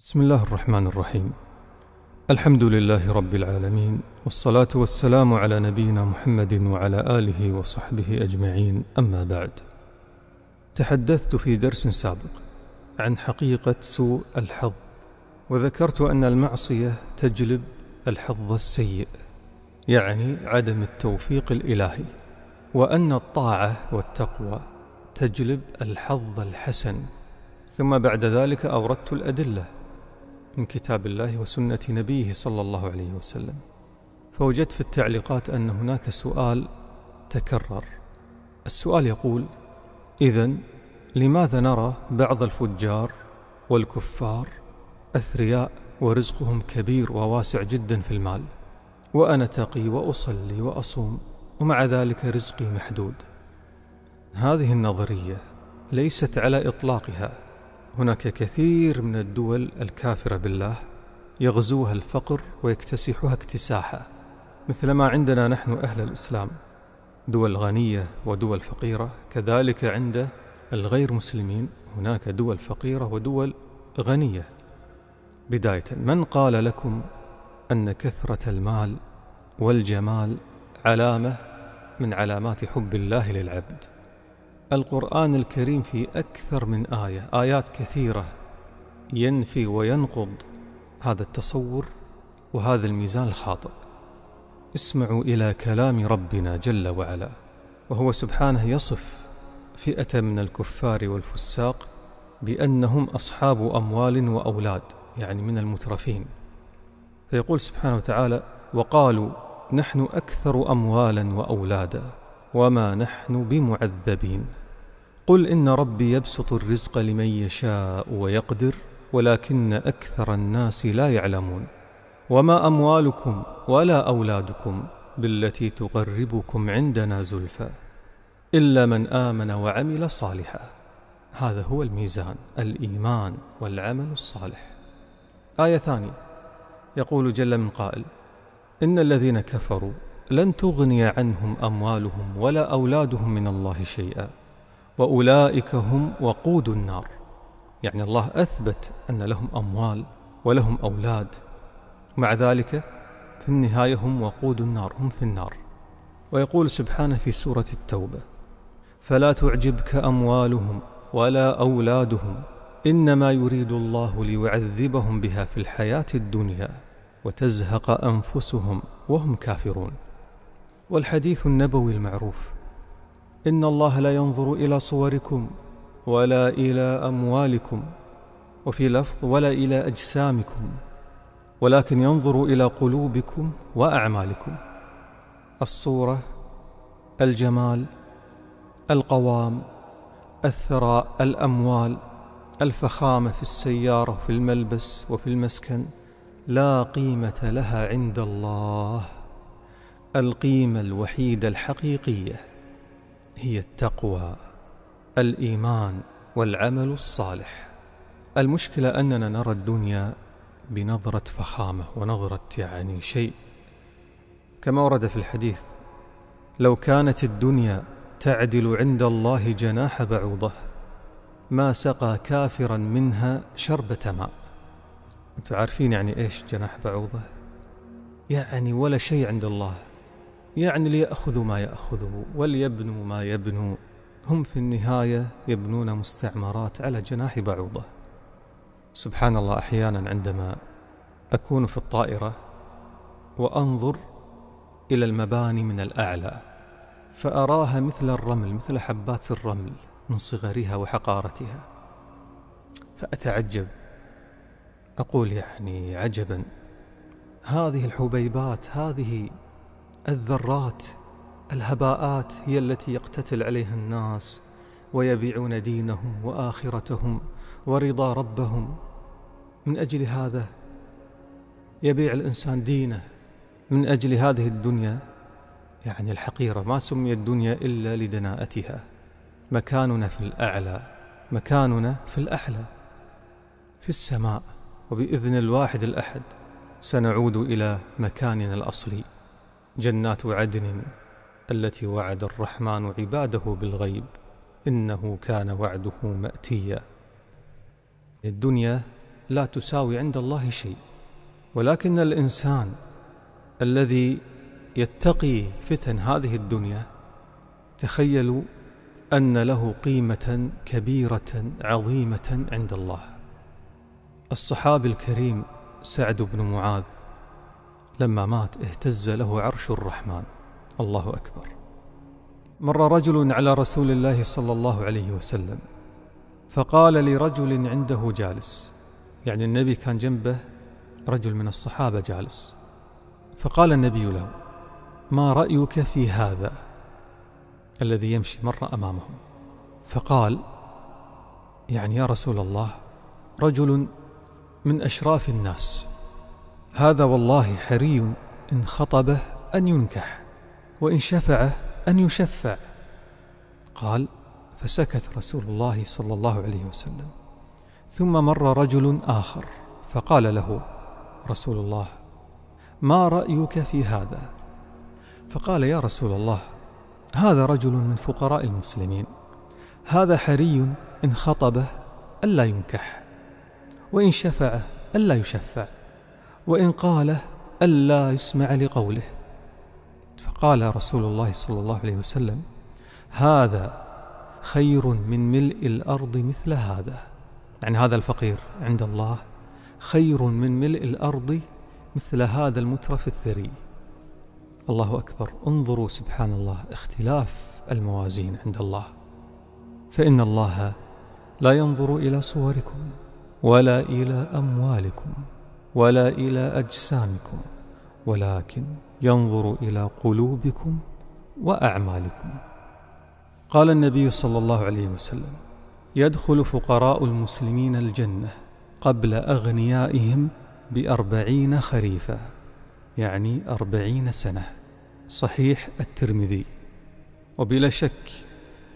بسم الله الرحمن الرحيم الحمد لله رب العالمين والصلاة والسلام على نبينا محمد وعلى آله وصحبه أجمعين أما بعد تحدثت في درس سابق عن حقيقة سوء الحظ وذكرت أن المعصية تجلب الحظ السيء يعني عدم التوفيق الإلهي وأن الطاعة والتقوى تجلب الحظ الحسن ثم بعد ذلك أوردت الأدلة من كتاب الله وسنة نبيه صلى الله عليه وسلم فوجدت في التعليقات أن هناك سؤال تكرر السؤال يقول إذا لماذا نرى بعض الفجار والكفار أثرياء ورزقهم كبير وواسع جدا في المال وأنا تقي وأصلي وأصوم ومع ذلك رزقي محدود هذه النظرية ليست على إطلاقها هناك كثير من الدول الكافرة بالله يغزوها الفقر ويكتسحها اكتساحا مثل ما عندنا نحن أهل الإسلام دول غنية ودول فقيرة كذلك عند الغير مسلمين هناك دول فقيرة ودول غنية بداية من قال لكم أن كثرة المال والجمال علامة من علامات حب الله للعبد القرآن الكريم في أكثر من آية آيات كثيرة ينفي وينقض هذا التصور وهذا الميزان الخاطئ اسمعوا إلى كلام ربنا جل وعلا وهو سبحانه يصف فئة من الكفار والفساق بأنهم أصحاب أموال وأولاد يعني من المترفين فيقول سبحانه وتعالى وقالوا نحن أكثر أموالا وأولادا وما نحن بمعذبين قل إن ربي يبسط الرزق لمن يشاء ويقدر ولكن أكثر الناس لا يعلمون وما أموالكم ولا أولادكم بالتي تقربكم عندنا زلفى إلا من آمن وعمل صالحا هذا هو الميزان الإيمان والعمل الصالح آية ثانية يقول جل من قائل إن الذين كفروا لن تغني عنهم أموالهم ولا أولادهم من الله شيئا وأولئك هم وقود النار يعني الله أثبت أن لهم أموال ولهم أولاد مع ذلك في النهاية هم وقود النار هم في النار ويقول سبحانه في سورة التوبة فلا تعجبك أموالهم ولا أولادهم إنما يريد الله ليعذبهم بها في الحياة الدنيا وتزهق أنفسهم وهم كافرون والحديث النبوي المعروف إن الله لا ينظر إلى صوركم ولا إلى أموالكم وفي لفظ ولا إلى أجسامكم ولكن ينظر إلى قلوبكم وأعمالكم الصورة الجمال القوام الثراء الأموال الفخامة في السيارة في الملبس وفي المسكن لا قيمة لها عند الله القيمه الوحيده الحقيقيه هي التقوى الايمان والعمل الصالح المشكله اننا نرى الدنيا بنظره فخامه ونظره يعني شيء كما ورد في الحديث لو كانت الدنيا تعدل عند الله جناح بعوضه ما سقى كافرا منها شربة ماء انتم عارفين يعني ايش جناح بعوضة يعني ولا شيء عند الله يعني ليأخذوا ما يأخذه وليبنوا ما يبنوا هم في النهاية يبنون مستعمرات على جناح بعوضة سبحان الله أحيانا عندما أكون في الطائرة وأنظر إلى المباني من الأعلى فأراها مثل الرمل مثل حبات الرمل من صغرها وحقارتها فأتعجب أقول يعني عجبا هذه الحبيبات هذه الذرات الهباءات هي التي يقتتل عليها الناس ويبيعون دينهم واخرتهم ورضا ربهم من اجل هذا يبيع الانسان دينه من اجل هذه الدنيا يعني الحقيره ما سمي الدنيا الا لدناءتها مكاننا في الاعلى مكاننا في الاعلى في السماء وباذن الواحد الاحد سنعود الى مكاننا الاصلي جنات عدن التي وعد الرحمن عباده بالغيب انه كان وعده ماتيا الدنيا لا تساوي عند الله شيء ولكن الانسان الذي يتقي فتن هذه الدنيا تخيلوا ان له قيمه كبيره عظيمه عند الله الصحابي الكريم سعد بن معاذ لما مات اهتز له عرش الرحمن الله أكبر مر رجل على رسول الله صلى الله عليه وسلم فقال لرجل عنده جالس يعني النبي كان جنبه رجل من الصحابة جالس فقال النبي له ما رأيك في هذا الذي يمشي مرة أمامهم فقال يعني يا رسول الله رجل من أشراف الناس هذا والله حري إن خطبه أن ينكح وإن شفعه أن يشفع قال فسكت رسول الله صلى الله عليه وسلم ثم مر رجل آخر فقال له رسول الله ما رأيك في هذا فقال يا رسول الله هذا رجل من فقراء المسلمين هذا حري إن خطبه ألا ينكح وإن شفعه ألا يشفع وإن قاله ألا يسمع لقوله فقال رسول الله صلى الله عليه وسلم هذا خير من ملء الأرض مثل هذا يعني هذا الفقير عند الله خير من ملء الأرض مثل هذا المترف الثري الله أكبر انظروا سبحان الله اختلاف الموازين عند الله فإن الله لا ينظر إلى صوركم ولا إلى أموالكم ولا إلى أجسامكم ولكن ينظر إلى قلوبكم وأعمالكم قال النبي صلى الله عليه وسلم يدخل فقراء المسلمين الجنة قبل أغنيائهم بأربعين خريفا يعني أربعين سنة صحيح الترمذي وبلا شك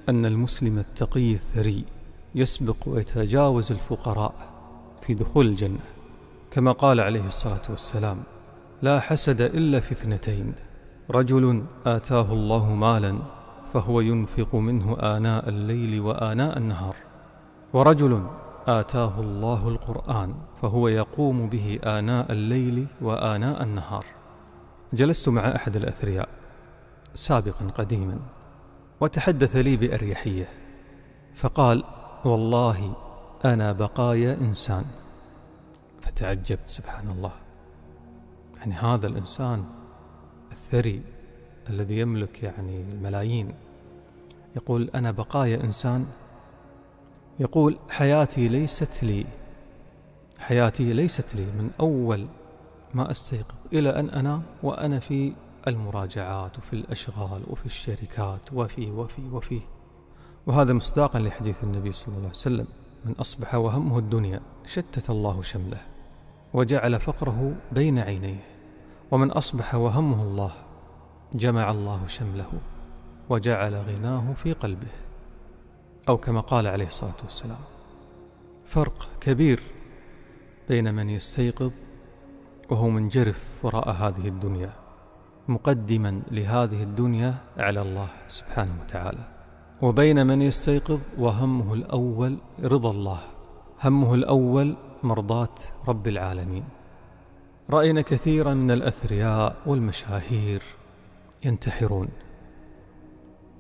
أن المسلم التقي الثري يسبق ويتجاوز الفقراء في دخول الجنه كما قال عليه الصلاه والسلام لا حسد الا في اثنتين رجل اتاه الله مالا فهو ينفق منه اناء الليل واناء النهار ورجل آتاه الله القرآن فهو يقوم به آناء الليل وآناء النهار. جلست مع أحد الأثرياء سابقا قديما وتحدث لي بأريحية فقال: والله أنا بقايا إنسان فتعجبت سبحان الله يعني هذا الإنسان الثري الذي يملك يعني الملايين يقول أنا بقايا إنسان يقول حياتي ليست لي حياتي ليست لي من أول ما أستيقظ إلى أن أنام وأنا في المراجعات وفي الأشغال وفي الشركات وفي وفي وفي وهذا مصداقا لحديث النبي صلى الله عليه وسلم من أصبح وهمه الدنيا شتت الله شمله وجعل فقره بين عينيه ومن أصبح وهمه الله جمع الله شمله وجعل غناه في قلبه أو كما قال عليه الصلاة والسلام فرق كبير بين من يستيقظ وهو منجرف وراء هذه الدنيا مقدما لهذه الدنيا على الله سبحانه وتعالى وبين من يستيقظ وهمه الأول رضا الله همه الأول مرضاة رب العالمين رأينا كثيرا من الأثرياء والمشاهير ينتحرون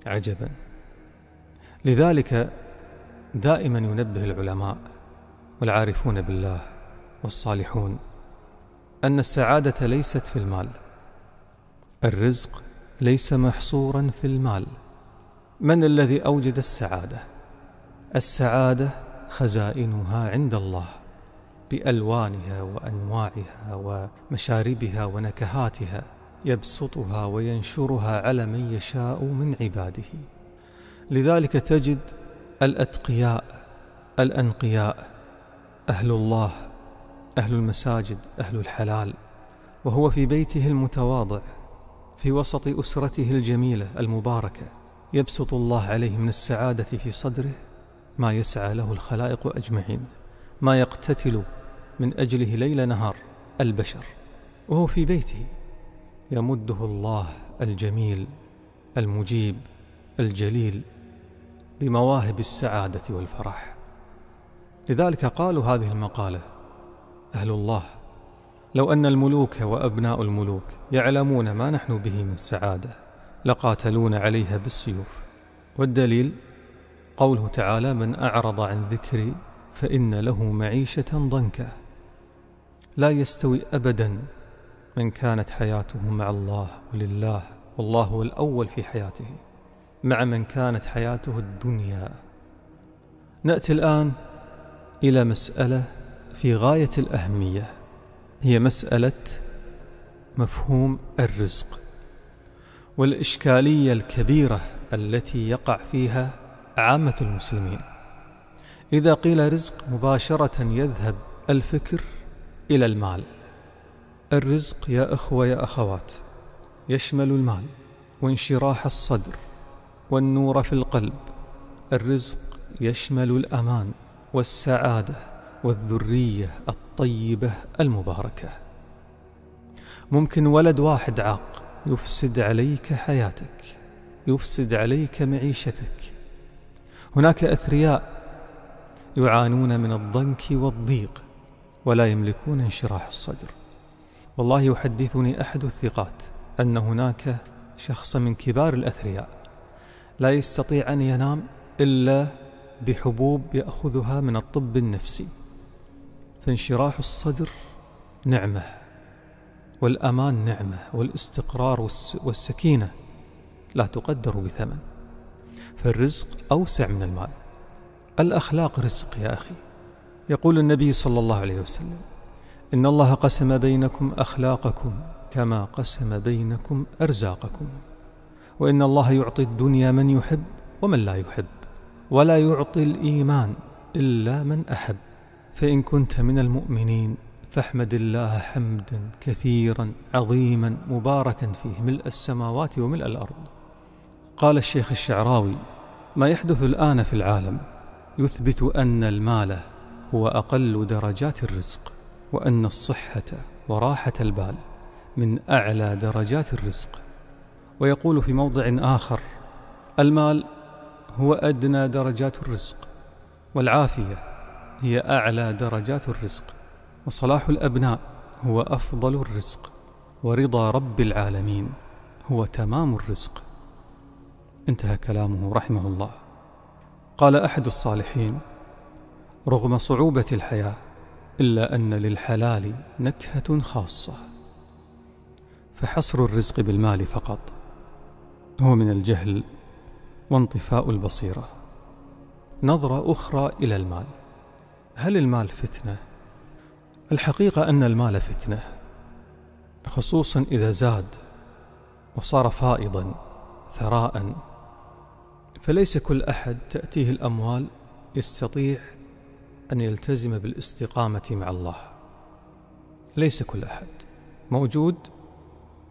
عجبا لذلك دائما ينبه العلماء والعارفون بالله والصالحون أن السعادة ليست في المال الرزق ليس محصورا في المال من الذي أوجد السعادة السعادة خزائنها عند الله بالوانها وانواعها ومشاربها ونكهاتها يبسطها وينشرها على من يشاء من عباده لذلك تجد الاتقياء الانقياء اهل الله اهل المساجد اهل الحلال وهو في بيته المتواضع في وسط اسرته الجميله المباركه يبسط الله عليه من السعاده في صدره ما يسعى له الخلائق اجمعين ما يقتتل من اجله ليل نهار البشر وهو في بيته يمده الله الجميل المجيب الجليل بمواهب السعاده والفرح لذلك قالوا هذه المقاله اهل الله لو ان الملوك وابناء الملوك يعلمون ما نحن به من سعاده لقاتلون عليها بالسيوف والدليل قوله تعالى من أعرض عن ذكري فإن له معيشة ضنكا لا يستوي أبدا من كانت حياته مع الله ولله والله هو الأول في حياته مع من كانت حياته الدنيا نأتي الآن إلى مسألة في غاية الأهمية هي مسألة مفهوم الرزق والإشكالية الكبيرة التي يقع فيها عامة المسلمين إذا قيل رزق مباشرة يذهب الفكر إلى المال الرزق يا أخوة يا أخوات يشمل المال وانشراح الصدر والنور في القلب الرزق يشمل الأمان والسعادة والذرية الطيبة المباركة ممكن ولد واحد عاق يفسد عليك حياتك يفسد عليك معيشتك هناك أثرياء يعانون من الضنك والضيق ولا يملكون انشراح الصدر والله يحدثني أحد الثقات أن هناك شخص من كبار الأثرياء لا يستطيع أن ينام إلا بحبوب يأخذها من الطب النفسي فانشراح الصدر نعمة والأمان نعمة والاستقرار والسكينة لا تقدر بثمن فالرزق أوسع من المال الأخلاق رزق يا أخي يقول النبي صلى الله عليه وسلم إن الله قسم بينكم أخلاقكم كما قسم بينكم أرزاقكم وإن الله يعطي الدنيا من يحب ومن لا يحب ولا يعطي الإيمان إلا من أحب فإن كنت من المؤمنين فاحمد الله حمدا كثيرا عظيما مباركا فيه ملء السماوات وملء الأرض قال الشيخ الشعراوي ما يحدث الآن في العالم يثبت أن المال هو أقل درجات الرزق وأن الصحة وراحة البال من أعلى درجات الرزق ويقول في موضع آخر المال هو أدنى درجات الرزق والعافية هي أعلى درجات الرزق وصلاح الأبناء هو أفضل الرزق ورضا رب العالمين هو تمام الرزق انتهى كلامه رحمه الله قال احد الصالحين رغم صعوبه الحياه الا ان للحلال نكهه خاصه فحصر الرزق بالمال فقط هو من الجهل وانطفاء البصيره نظره اخرى الى المال هل المال فتنه الحقيقه ان المال فتنه خصوصا اذا زاد وصار فائضا ثراء فليس كل أحد تأتيه الأموال يستطيع أن يلتزم بالاستقامة مع الله ليس كل أحد موجود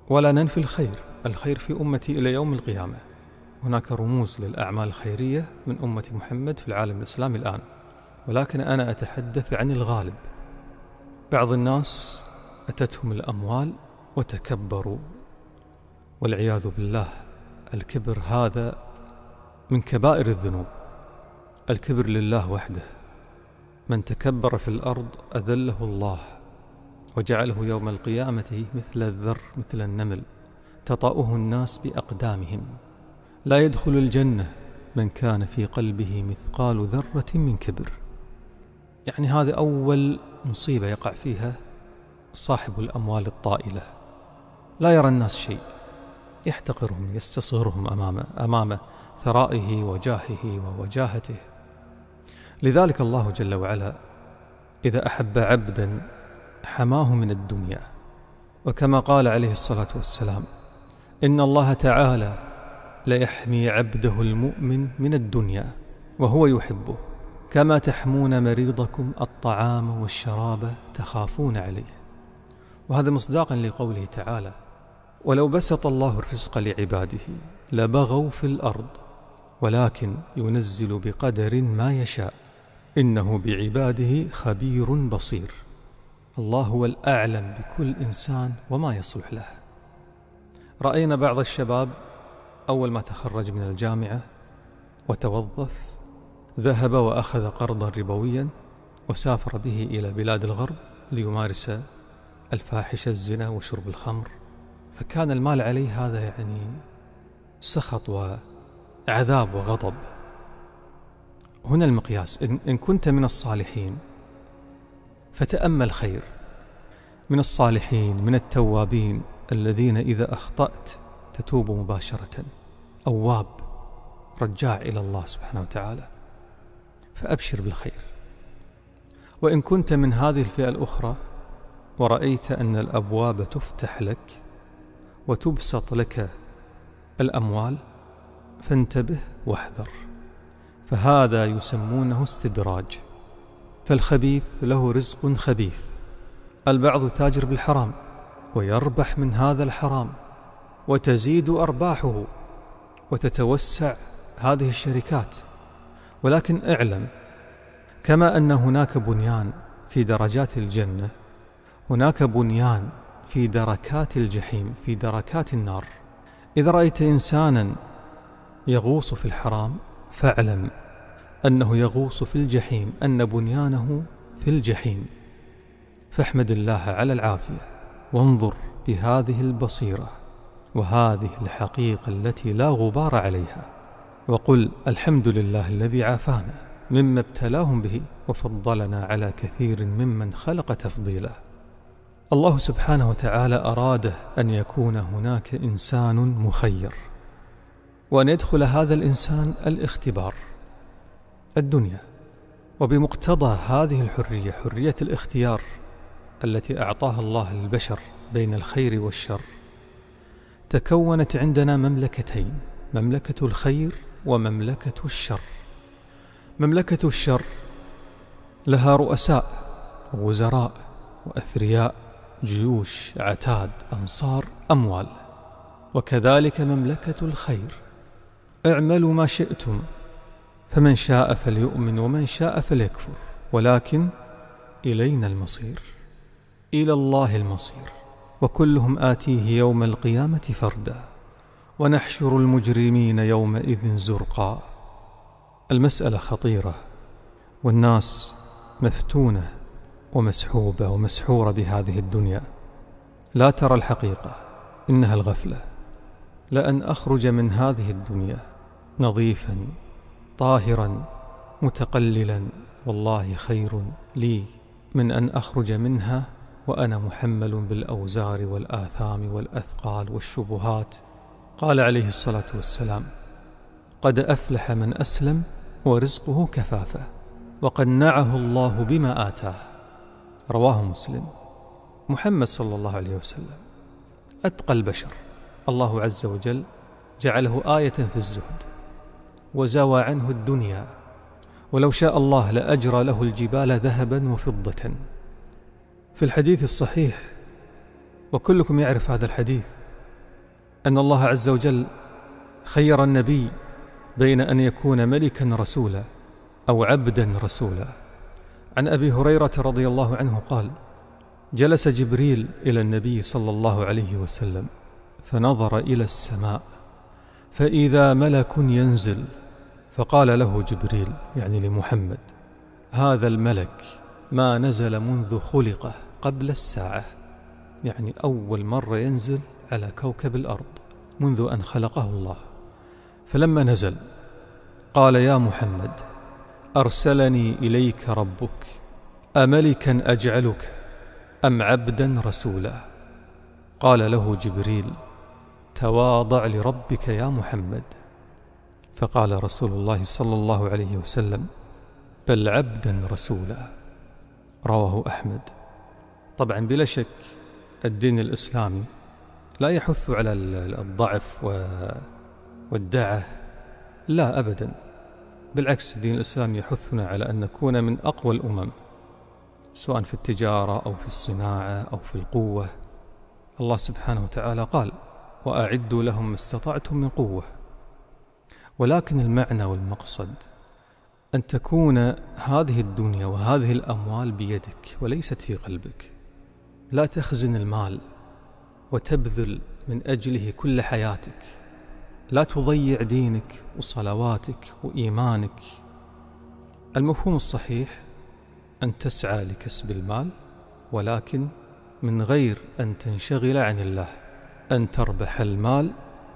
ولا ننفي الخير الخير في أمتي إلى يوم القيامة هناك رموز للأعمال الخيرية من أمة محمد في العالم الإسلامي الآن ولكن أنا أتحدث عن الغالب بعض الناس أتتهم الأموال وتكبروا والعياذ بالله الكبر هذا من كبائر الذنوب الكبر لله وحده من تكبر في الارض اذله الله وجعله يوم القيامه مثل الذر مثل النمل تطاه الناس باقدامهم لا يدخل الجنه من كان في قلبه مثقال ذره من كبر يعني هذه اول مصيبه يقع فيها صاحب الاموال الطائله لا يرى الناس شيء يحتقرهم يستصغرهم امامه امامه ثرائه وجاهه ووجاهته لذلك الله جل وعلا اذا احب عبدا حماه من الدنيا وكما قال عليه الصلاه والسلام ان الله تعالى ليحمي عبده المؤمن من الدنيا وهو يحبه كما تحمون مريضكم الطعام والشراب تخافون عليه وهذا مصداقا لقوله تعالى ولو بسط الله الرزق لعباده لبغوا في الارض ولكن ينزل بقدر ما يشاء انه بعباده خبير بصير الله هو الاعلم بكل انسان وما يصلح له راينا بعض الشباب اول ما تخرج من الجامعه وتوظف ذهب واخذ قرضا ربويا وسافر به الى بلاد الغرب ليمارس الفاحشه الزنا وشرب الخمر فكان المال عليه هذا يعني سخط و عذاب وغضب هنا المقياس إن كنت من الصالحين فتأمل خير من الصالحين من التوابين الذين إذا أخطأت تتوب مباشرة أواب رجاع إلى الله سبحانه وتعالى فأبشر بالخير وإن كنت من هذه الفئة الأخرى ورأيت أن الأبواب تفتح لك وتبسط لك الأموال فانتبه واحذر فهذا يسمونه استدراج فالخبيث له رزق خبيث البعض تاجر بالحرام ويربح من هذا الحرام وتزيد ارباحه وتتوسع هذه الشركات ولكن اعلم كما ان هناك بنيان في درجات الجنه هناك بنيان في دركات الجحيم في دركات النار اذا رايت انسانا يغوص في الحرام فاعلم أنه يغوص في الجحيم أن بنيانه في الجحيم فاحمد الله على العافية وانظر بهذه البصيرة وهذه الحقيقة التي لا غبار عليها وقل الحمد لله الذي عافانا مما ابتلاهم به وفضلنا على كثير ممن خلق تفضيلا الله سبحانه وتعالى أراده أن يكون هناك إنسان مخير وأن يدخل هذا الإنسان الاختبار الدنيا وبمقتضى هذه الحرية حرية الاختيار التي أعطاها الله للبشر بين الخير والشر تكونت عندنا مملكتين مملكة الخير ومملكة الشر مملكة الشر لها رؤساء ووزراء وأثرياء جيوش عتاد أنصار أموال وكذلك مملكة الخير اعملوا ما شئتم فمن شاء فليؤمن ومن شاء فليكفر ولكن الينا المصير الى الله المصير وكلهم اتيه يوم القيامه فردا ونحشر المجرمين يومئذ زرقا المساله خطيره والناس مفتونه ومسحوبه ومسحوره بهذه الدنيا لا ترى الحقيقه انها الغفله لان اخرج من هذه الدنيا نظيفا طاهرا متقللا والله خير لي من ان اخرج منها وانا محمل بالاوزار والاثام والاثقال والشبهات قال عليه الصلاه والسلام قد افلح من اسلم ورزقه كفافه وقنعه الله بما اتاه رواه مسلم محمد صلى الله عليه وسلم اتقى البشر الله عز وجل جعله ايه في الزهد وزوى عنه الدنيا ولو شاء الله لاجرى له الجبال ذهبا وفضه في الحديث الصحيح وكلكم يعرف هذا الحديث ان الله عز وجل خير النبي بين ان يكون ملكا رسولا او عبدا رسولا عن ابي هريره رضي الله عنه قال جلس جبريل الى النبي صلى الله عليه وسلم فنظر الى السماء فاذا ملك ينزل فقال له جبريل يعني لمحمد هذا الملك ما نزل منذ خلقه قبل الساعه يعني اول مره ينزل على كوكب الارض منذ ان خلقه الله فلما نزل قال يا محمد ارسلني اليك ربك املكا اجعلك ام عبدا رسولا قال له جبريل تواضع لربك يا محمد فقال رسول الله صلى الله عليه وسلم بل عبدا رسولا رواه احمد طبعا بلا شك الدين الاسلامي لا يحث على الضعف والدعه لا ابدا بالعكس الدين الاسلامي يحثنا على ان نكون من اقوى الامم سواء في التجاره او في الصناعه او في القوه الله سبحانه وتعالى قال واعدوا لهم ما استطعتم من قوه ولكن المعنى والمقصد أن تكون هذه الدنيا وهذه الأموال بيدك وليست في قلبك لا تخزن المال وتبذل من أجله كل حياتك لا تضيع دينك وصلواتك وإيمانك المفهوم الصحيح أن تسعى لكسب المال ولكن من غير أن تنشغل عن الله أن تربح المال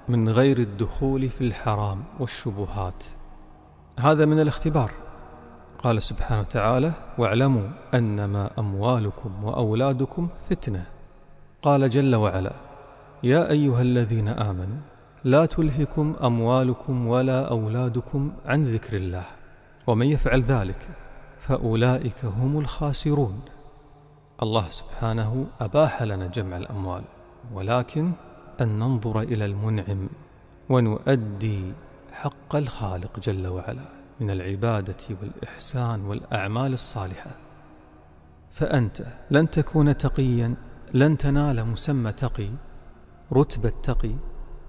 من غير الدخول في الحرام والشبهات هذا من الاختبار قال سبحانه وتعالى واعلموا انما اموالكم واولادكم فتنه قال جل وعلا يا ايها الذين امنوا لا تلهكم اموالكم ولا اولادكم عن ذكر الله ومن يفعل ذلك فاولئك هم الخاسرون الله سبحانه اباح لنا جمع الاموال ولكن أن ننظر إلى المنعم ونؤدي حق الخالق جل وعلا من العبادة والإحسان والأعمال الصالحة فأنت لن تكون تقيا لن تنال مسمى تقي رتبة تقي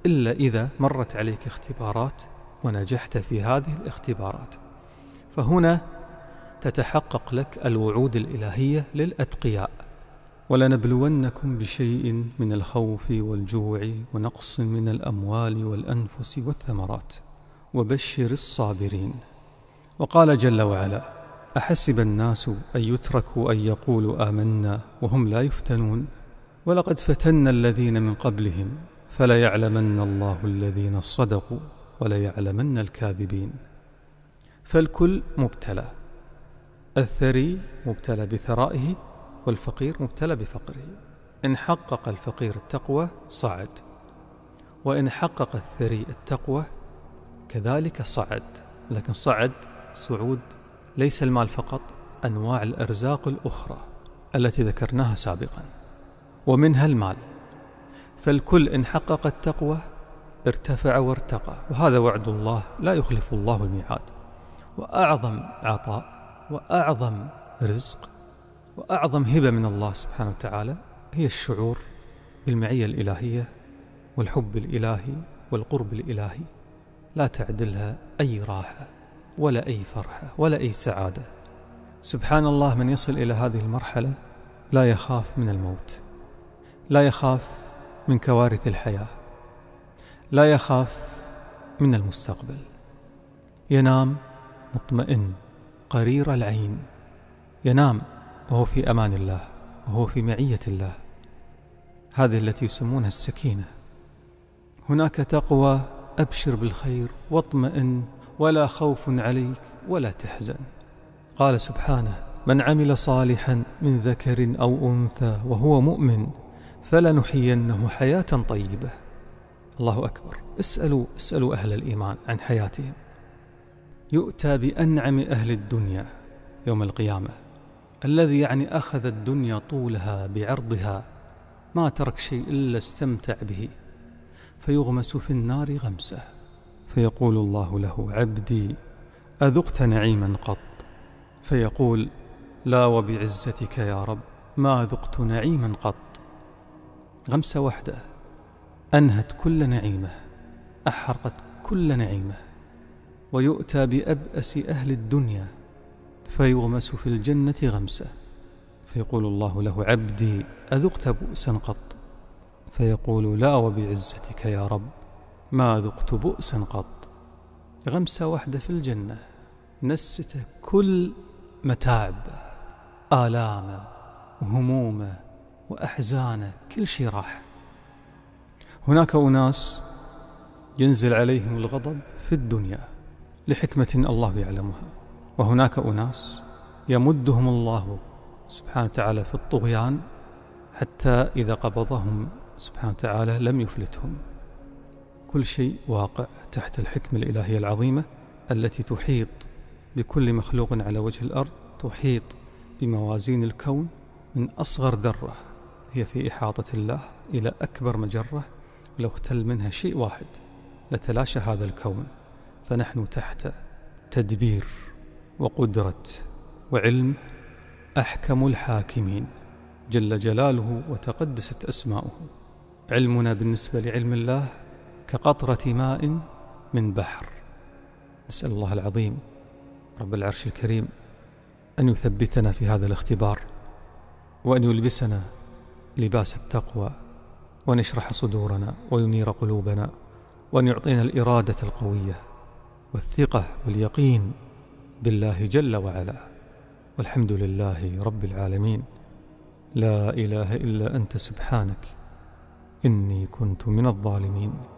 إلا إذا مرت عليك اختبارات ونجحت في هذه الاختبارات فهنا تتحقق لك الوعود الإلهية للأتقياء ولنبلونكم بشيء من الخوف والجوع ونقص من الأموال والأنفس والثمرات وبشر الصابرين وقال جل وعلا أحسب الناس أن يتركوا أن يقولوا آمنا وهم لا يفتنون ولقد فتنا الذين من قبلهم فليعلمن الله الذين صدقوا وليعلمن الكاذبين فالكل مبتلى الثري مبتلى بثرائه والفقير مبتلى بفقره إن حقق الفقير التقوى صعد وإن حقق الثري التقوى كذلك صعد لكن صعد صعود ليس المال فقط أنواع الأرزاق الأخرى التي ذكرناها سابقا ومنها المال فالكل إن حقق التقوى ارتفع وارتقى وهذا وعد الله لا يخلف الله الميعاد وأعظم عطاء وأعظم رزق وأعظم هبة من الله سبحانه وتعالى هي الشعور بالمعية الإلهية والحب الإلهي والقرب الإلهي لا تعدلها أي راحة ولا أي فرحة ولا أي سعادة سبحان الله من يصل إلى هذه المرحلة لا يخاف من الموت لا يخاف من كوارث الحياة لا يخاف من المستقبل ينام مطمئن قرير العين ينام وهو في امان الله وهو في معيه الله هذه التي يسمونها السكينه هناك تقوى ابشر بالخير واطمئن ولا خوف عليك ولا تحزن قال سبحانه من عمل صالحا من ذكر او انثى وهو مؤمن فلنحيينه حياه طيبه الله اكبر اسالوا اسالوا اهل الايمان عن حياتهم يؤتى بانعم اهل الدنيا يوم القيامه الذي يعني أخذ الدنيا طولها بعرضها ما ترك شيء إلا استمتع به فيغمس في النار غمسه فيقول الله له عبدي أذقت نعيما قط فيقول لا وبعزتك يا رب ما ذقت نعيما قط غمسة واحدة أنهت كل نعيمه أحرقت كل نعيمه ويؤتى بأبأس أهل الدنيا فيغمس في الجنة غمسة فيقول الله له عبدي أذقت بؤسا قط فيقول لا وبعزتك يا رب ما ذقت بؤسا قط غمسة واحدة في الجنة نسته كل متاعبه آلامه وهمومه وأحزانه كل شيء راح هناك أناس ينزل عليهم الغضب في الدنيا لحكمة الله يعلمها وهناك أناس يمدهم الله سبحانه وتعالى في الطغيان حتى إذا قبضهم سبحانه وتعالى لم يفلتهم كل شيء واقع تحت الحكمة الإلهية العظيمة التي تحيط بكل مخلوق على وجه الأرض تحيط بموازين الكون من أصغر ذرة هي في إحاطة الله إلى أكبر مجرة لو اختل منها شيء واحد لتلاشى هذا الكون فنحن تحت تدبير وقدرة وعلم أحكم الحاكمين جل جلاله وتقدست أسماؤه علمنا بالنسبة لعلم الله كقطرة ماء من بحر نسأل الله العظيم رب العرش الكريم أن يثبتنا في هذا الاختبار وأن يلبسنا لباس التقوى وأن يشرح صدورنا وينير قلوبنا وأن يعطينا الإرادة القوية والثقة واليقين بالله جل وعلا والحمد لله رب العالمين لا اله الا انت سبحانك اني كنت من الظالمين